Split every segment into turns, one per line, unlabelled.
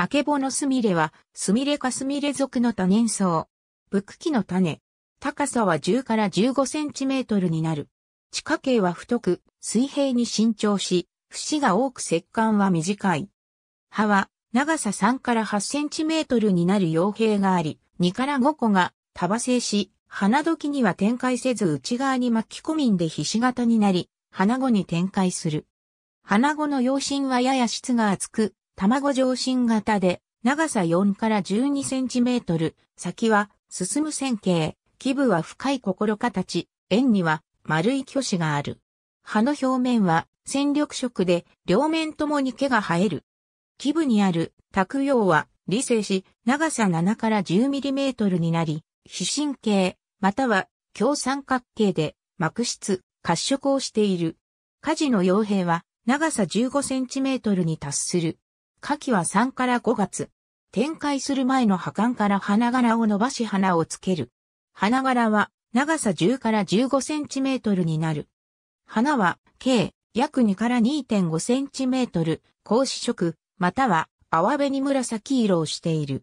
アケボノスミレは、スミレかスミレ属の多年草。ブクキの種。高さは10から15センチメートルになる。地下茎は太く、水平に伸長し、節が多く石管は短い。葉は、長さ3から8センチメートルになる傭兵があり、2から5個が束製し、花時には展開せず内側に巻き込みんでひし形になり、花後に展開する。花後の養身はやや質が厚く、卵上心型で、長さ4から12センチメートル、先は進む線形、基部は深い心形、円には丸い巨子がある。葉の表面は戦力色で両面ともに毛が生える。基部にある卓葉は理性し、長さ7から10ミリメートルになり、非神経、または強三角形で膜質、褐色をしている。火事の傭兵は長さ15センチメートルに達する。夏季は3から5月。展開する前の破管から花柄を伸ばし花をつける。花柄は長さ10から15センチメートルになる。花は計約2から2.5センチメートル、格子色、または泡紅紫色をしている。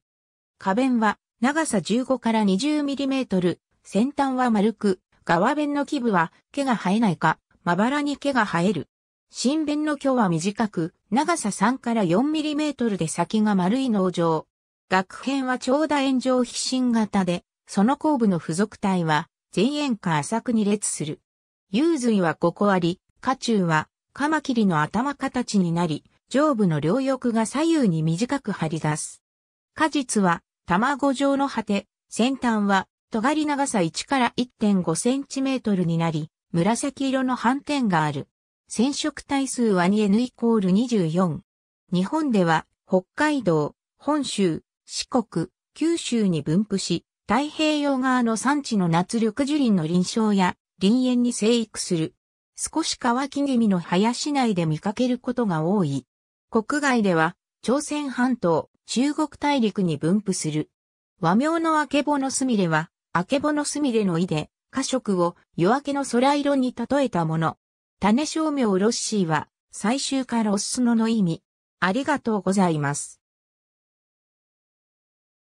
花弁は長さ15から20ミリメートル、先端は丸く、側弁の基部は毛が生えないか、まばらに毛が生える。新弁の胸は短く、長さ3から4ミリメートルで先が丸い農場。学片は長打円状飛信型で、その後部の付属体は前縁か浅く2列する。幽髄は5個あり、下中はカマキリの頭形になり、上部の両翼が左右に短く張り出す。果実は卵状の果て、先端は尖り長さ1から1.5センチメートルになり、紫色の斑点がある。染色体数は 2N イコール24。日本では北海道、本州、四国、九州に分布し、太平洋側の産地の夏緑樹林の林床や林園に生育する。少し乾き気味の林内で見かけることが多い。国外では朝鮮半島、中国大陸に分布する。和名のアケボノスミレは、アケボノスミレの意で、花色を夜明けの空色に例えたもの。種商名ロッシーは、最終化ロッスノの意味。ありがとうございます。